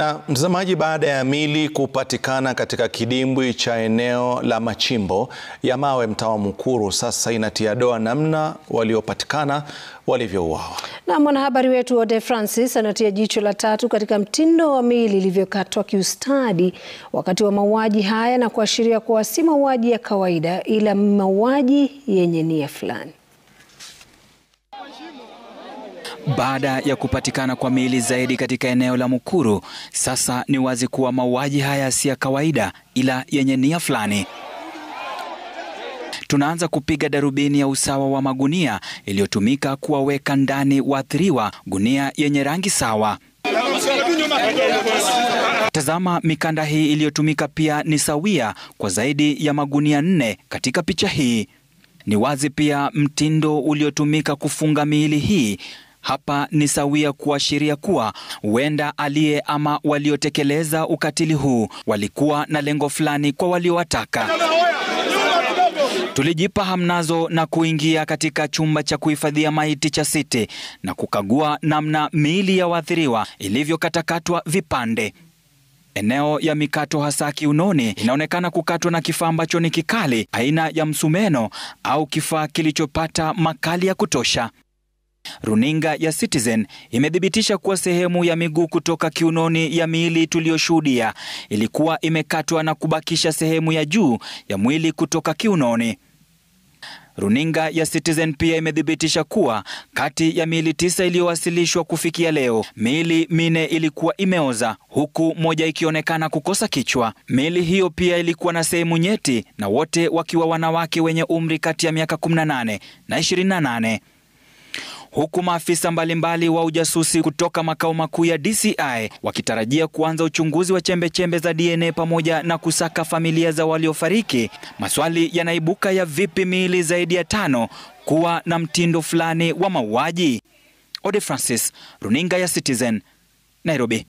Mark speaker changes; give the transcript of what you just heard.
Speaker 1: Na mtazamaji, baada ya mili kupatikana katika kidimbwi cha eneo la machimbo ya mawe mtaa Mukuru, sasa inatia doa namna waliopatikana walivyouawa. Na mwanahabari wetu Ode Francis anatia jicho la tatu katika mtindo wa mili ilivyokatwa kiustadi wakati wa mauaji haya na kuashiria kuwa si mauaji ya kawaida ila mauaji yenye nia fulani.
Speaker 2: Baada ya kupatikana kwa miili zaidi katika eneo la Mukuru, sasa ni wazi kuwa mauaji haya si ya kawaida, ila yenye nia fulani. Tunaanza kupiga darubini ya usawa wa magunia iliyotumika kuwaweka ndani waathiriwa, gunia yenye rangi sawa. Tazama mikanda hii iliyotumika pia ni sawia kwa zaidi ya magunia nne katika picha hii. Ni wazi pia mtindo uliotumika kufunga miili hii hapa ni sawia kuashiria kuwa huenda aliye ama waliotekeleza ukatili huu walikuwa na lengo fulani kwa waliowataka. Tulijipa hamnazo na kuingia katika chumba cha kuhifadhia maiti cha City na kukagua namna miili ya waathiriwa ilivyokatakatwa vipande. Eneo ya mikato hasa kiunoni inaonekana kukatwa na kifaa ambacho ni kikali aina ya msumeno au kifaa kilichopata makali ya kutosha. Runinga ya Citizen imethibitisha kuwa sehemu ya miguu kutoka kiunoni ya miili tuliyoshuhudia ilikuwa imekatwa na kubakisha sehemu ya juu ya mwili kutoka kiunoni. Runinga ya Citizen pia imethibitisha kuwa kati ya miili tisa iliyowasilishwa kufikia leo, miili minne ilikuwa imeoza huku moja ikionekana kukosa kichwa. Miili hiyo pia ilikuwa na sehemu nyeti na wote wakiwa wanawake wenye umri kati ya miaka 18 na 28 huku maafisa mbalimbali wa ujasusi kutoka makao makuu ya DCI wakitarajia kuanza uchunguzi wa chembechembe -chembe za DNA pamoja na kusaka familia za waliofariki, maswali yanaibuka ya vipi miili zaidi ya tano kuwa na mtindo fulani wa mauaji. Ode Francis, Runinga ya Citizen, Nairobi.